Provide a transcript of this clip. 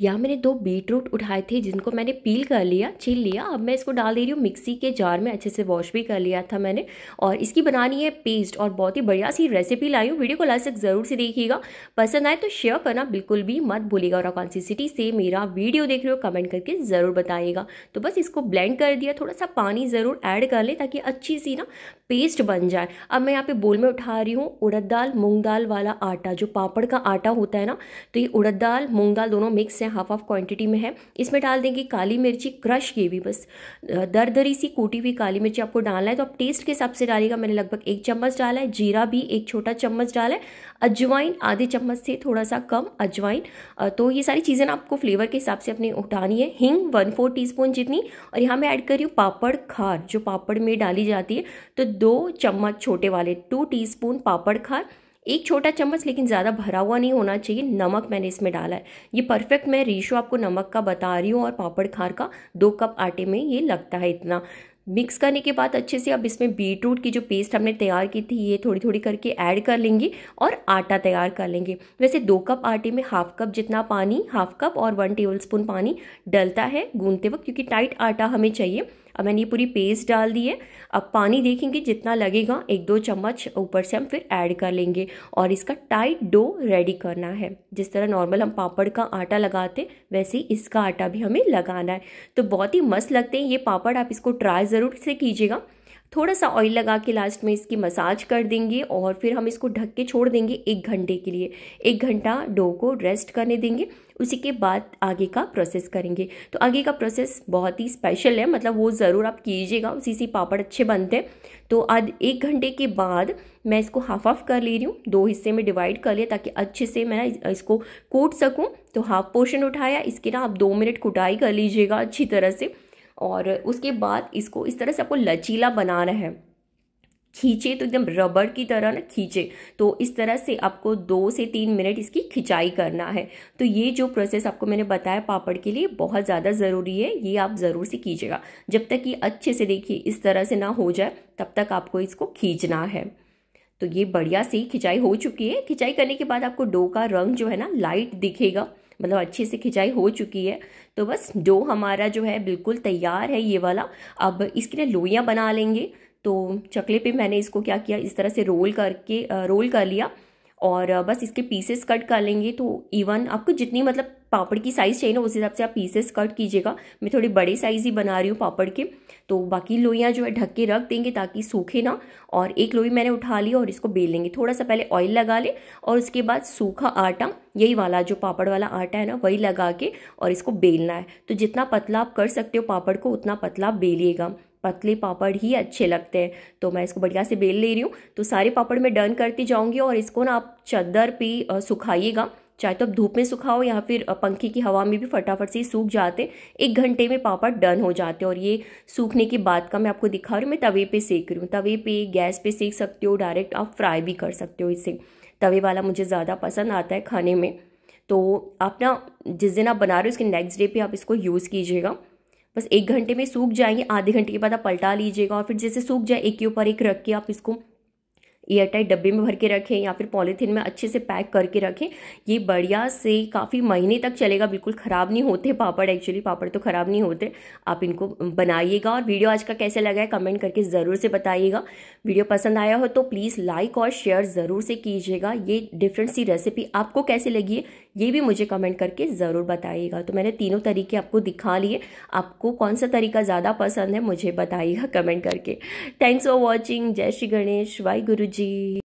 यहाँ मैंने दो बीट रूट उठाए थे जिनको मैंने पील कर लिया छील लिया अब मैं इसको डाल दे रही हूँ मिक्सी के जार में अच्छे से वॉश भी कर लिया था मैंने और इसकी बनानी है पेस्ट और बहुत ही बढ़िया सी रेसिपी लाई हूँ वीडियो को लास्ट तक ज़रूर से देखिएगा पसंद आए तो शेयर करना बिल्कुल भी मत भूलिएगा और कौन सी सिटी से मेरा वीडियो देख रहे हो कमेंट करके ज़रूर बताइएगा तो बस इसको ब्लेंड कर दिया थोड़ा सा पानी ज़रूर ऐड कर लें ताकि अच्छी सी ना पेस्ट बन जाए अब मैं यहाँ पे बोल में उठा रही हूँ उड़द दाल मूंग दाल वाला आटा जो पापड़ का आटा होता है ना तो ये उड़द दाल मूंग दाल दोनों मिक्स है यहाँ हाफ हाफ क्वांटिटी में है इसमें डाल देंगे काली मिर्ची क्रश ये भी बस दर दरी सी कूटी हुई काली मिर्ची आपको डालना है तो आप टेस्ट के हिसाब से डालिएगा मैंने लगभग एक चम्मच डाला है जीरा भी एक छोटा चम्मच डाला है अजवाइन आधे चम्मच से थोड़ा सा कम अजवाइन तो ये सारी चीज़ें आपको फ्लेवर के हिसाब से अपनी उठानी है हिंग वन फोर टी जितनी और यहाँ मैं ऐड कर रही हूँ पापड़ खार जो पापड़ में डाली जाती है तो दो चम्मच छोटे वाले टू टी पापड़ खार एक छोटा चम्मच लेकिन ज़्यादा भरा हुआ नहीं होना चाहिए नमक मैंने इसमें डाला है ये परफेक्ट मैं रेशो आपको नमक का बता रही हूँ और पापड़ खार का दो कप आटे में ये लगता है इतना मिक्स करने के बाद अच्छे से अब इसमें बीटरूट की जो पेस्ट हमने तैयार की थी ये थोड़ी थोड़ी करके ऐड कर लेंगे और आटा तैयार कर लेंगे वैसे दो कप आटे में हाफ कप जितना पानी हाफ कप और वन टेबल स्पून पानी डलता है गूंदते वक्त क्योंकि टाइट आटा हमें चाहिए अब मैंने ये पूरी पेस्ट डाल दी है अब पानी देखेंगे जितना लगेगा एक दो चम्मच ऊपर से हम फिर ऐड कर लेंगे और इसका टाइट डो रेडी करना है जिस तरह नॉर्मल हम पापड़ का आटा लगाते वैसे ही इसका आटा भी हमें लगाना है तो बहुत ही मस्त लगते हैं ये पापड़ आप इसको ट्राई ज़रूर से कीजिएगा थोड़ा सा ऑयल लगा के लास्ट में इसकी मसाज कर देंगे और फिर हम इसको ढक के छोड़ देंगे एक घंटे के लिए एक घंटा डो को रेस्ट करने देंगे उसी के बाद आगे का प्रोसेस करेंगे तो आगे का प्रोसेस बहुत ही स्पेशल है मतलब वो ज़रूर आप कीजिएगा उसी से पापड़ अच्छे बनते हैं तो आज एक घंटे के बाद मैं इसको हाफ ऑफ कर ले रही हूँ दो हिस्से में डिवाइड कर लिया ताकि अच्छे से मैं इसको कूट सकूँ तो हाफ पोर्शन उठाया इसके ना आप दो मिनट कुटाई कर लीजिएगा अच्छी तरह से और उसके बाद इसको इस तरह से आपको लचीला बनाना है खींचे तो एकदम रबड़ की तरह ना खींचे तो इस तरह से आपको दो से तीन मिनट इसकी खिंचाई करना है तो ये जो प्रोसेस आपको मैंने बताया पापड़ के लिए बहुत ज़्यादा ज़रूरी है ये आप ज़रूर से कीजिएगा जब तक ये अच्छे से देखिए इस तरह से ना हो जाए तब तक आपको इसको खींचना है तो ये बढ़िया से खिंचाई हो चुकी है खिंचाई करने के बाद आपको डो का रंग जो है ना लाइट दिखेगा मतलब अच्छे से खिंचाई हो चुकी है तो बस डो हमारा जो है बिल्कुल तैयार है ये वाला अब इसके लिए लोइयाँ बना लेंगे तो चकले पे मैंने इसको क्या किया इस तरह से रोल करके रोल कर लिया और बस इसके पीसेस कट कर लेंगे तो इवन आपको जितनी मतलब पापड़ की साइज़ चाहिए ना उस हिसाब से आप पीसेस कट कीजिएगा मैं थोड़े बड़े साइज़ ही बना रही हूँ पापड़ के तो बाकी लोइयाँ जो है ढक के रख देंगे ताकि सूखे ना और एक लोई मैंने उठा ली और इसको बेल लेंगे थोड़ा सा पहले ऑयल लगा ले और उसके बाद सूखा आटा यही वाला जो पापड़ वाला आटा है ना वही लगा के और इसको बेलना है तो जितना पतला आप कर सकते हो पापड़ को उतना पतला बेलिएगा पतले पापड़ ही अच्छे लगते हैं तो मैं इसको बढ़िया से बेल ले रही हूँ तो सारे पापड़ मैं डन करती जाऊँगी और इसको ना आप चादर पे सुखाइएगा चाहे तो आप धूप में सुखाओ या फिर पंखे की हवा में भी फटाफट से सूख जाते एक घंटे में पापड़ डन हो जाते और ये सूखने के बाद का मैं आपको दिखा रही हूँ मैं तवे पे सेक रही हूँ तवे पे गैस पे सेक सकते हो डायरेक्ट आप फ्राई भी कर सकते हो इसे तवे वाला मुझे ज़्यादा पसंद आता है खाने में तो आप ना जिस दिन आप बना रहे हो उसके नेक्स्ट डे पे आप इसको यूज़ कीजिएगा बस एक घंटे में सूख जाएंगे आधे घंटे के बाद आप पलटा लीजिएगा और फिर जैसे सूख जाए एक के ऊपर एक रख के आप इसको एयरटाइट डब्बे में भर के रखें या फिर पॉलीथीन में अच्छे से पैक करके रखें ये बढ़िया से काफ़ी महीने तक चलेगा बिल्कुल ख़राब नहीं होते पापड़ एक्चुअली पापड़ तो ख़राब नहीं होते आप इनको बनाइएगा और वीडियो आज का कैसे लगा है कमेंट करके ज़रूर से बताइएगा वीडियो पसंद आया हो तो प्लीज़ लाइक और शेयर ज़रूर से कीजिएगा ये डिफरेंट सी रेसिपी आपको कैसे लगी है ये भी मुझे कमेंट करके ज़रूर बताइएगा तो मैंने तीनों तरीके आपको दिखा लिए आपको कौन सा तरीका ज़्यादा पसंद है मुझे बताइएगा कमेंट करके थैंक्स फॉर वॉचिंग जय श्री गणेश वाई गुरु जी